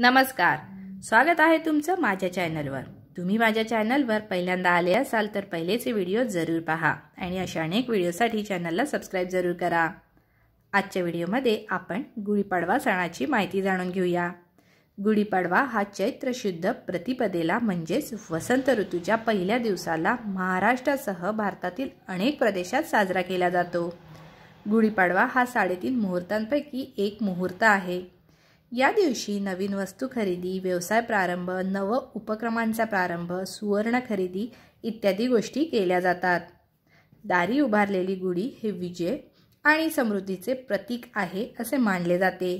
नमस्कार स्वागत आहे तुमचं माझ्या चॅनलवर तुम्ही माझ्या चॅनलवर पहिल्यांदा आले असाल तर पहिलेचे व्हिडिओ जरूर पहा आणि अशा अनेक व्हिडिओसाठी चॅनलला सबस्क्राईब जरूर करा आजच्या व्हिडिओमध्ये आपण गुढीपाडवा सणाची माहिती जाणून घेऊया गुढीपाडवा हा चैत्र शुद्ध प्रतिपदेला म्हणजेच वसंत ऋतूच्या पहिल्या दिवसाला महाराष्ट्रासह भारतातील अनेक प्रदेशात साजरा केला जातो गुढीपाडवा हा साडेतीन मुहूर्तांपैकी एक मुहूर्त आहे या दिवशी नवीन वस्तू खरेदी व्यवसाय प्रारंभ नव उपक्रमांचा प्रारंभ सुवर्ण खरेदी इत्यादी गोष्टी केल्या जातात दारी उभारलेली गुढी हे विजय आणि समृद्धीचे प्रतीक आहे असे मानले जाते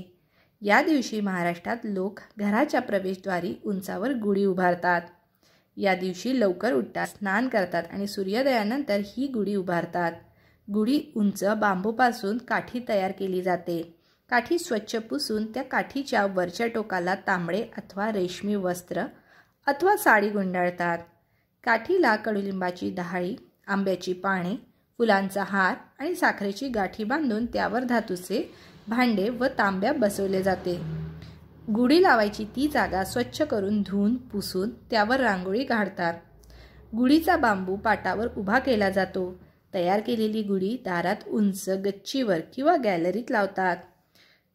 या दिवशी महाराष्ट्रात लोक घराच्या प्रवेशद्वारी उंचावर गुढी उभारतात या दिवशी लवकर उठतात स्नान करतात आणि सूर्योदयानंतर ही गुढी उभारतात गुढी उंच बांबूपासून काठी तयार केली जाते काठी स्वच्छ पुसून त्या काठीच्या वरच्या टोकाला तांबडे अथवा रेशमी वस्त्र अथवा साडी गुंडाळतात काठीला कडुलिंबाची दहाळी आंब्याची पाने फुलांचा हार आणि साखरेची गाठी बांधून त्यावर धातूचे भांडे व तांब्या बसवले जाते गुढी लावायची ती जागा स्वच्छ करून धुवून पुसून त्यावर रांगोळी काढतात गुढीचा बांबू पाटावर उभा केला जातो तयार केलेली गुढी दारात उंच गच्चीवर किंवा गॅलरीत लावतात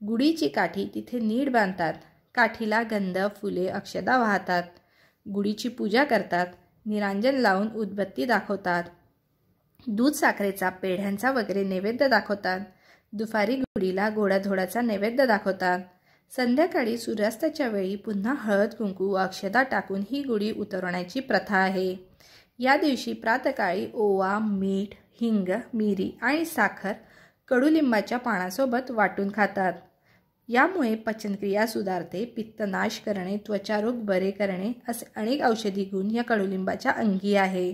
गुढीची काठी तिथे नीड बांधतात काठीला गंध फुले अक्षदा वाहतात गुढीची पूजा करतात निरांजन लावून उदबत्ती दाखवतात दूध साखरेचा पेढ्यांचा वगैरे नैवेद्य दाखवतात दुपारी गुढीला गोडाधोडाचा नैवेद्य दाखवतात संध्याकाळी सूर्यास्ताच्या वेळी पुन्हा हळद कुंकू व अक्षदा टाकून ही गुढी उतरवण्याची प्रथा आहे या दिवशी प्रातकाळी ओवा मीठ हिंग मिरी आणि साखर कडुलिंबाच्या पानासोबत वाटून खातात यामुळे पचनक्रिया सुधारते पित्तनाश करणे त्वचारोग बरे करणे असे अनेक औषधी गुण या कडुलिंबाच्या अंगी आहे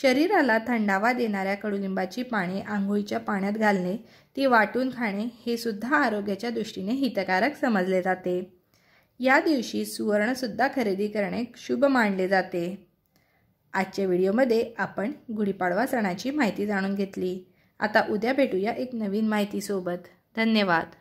शरीराला थंडावा देणाऱ्या कडुलिंबाची पाने आंघोळीच्या पाण्यात घालणे ती वाटून खाणे हे सुद्धा आरोग्याच्या दृष्टीने हितकारक समजले जाते या दिवशी सुवर्णसुद्धा खरेदी करणे शुभ मानले जाते आजच्या व्हिडिओमध्ये आपण गुढीपाडवा सणाची माहिती जाणून घेतली आता उद्या भेटूया एक नवीन माहितीसोबत धन्यवाद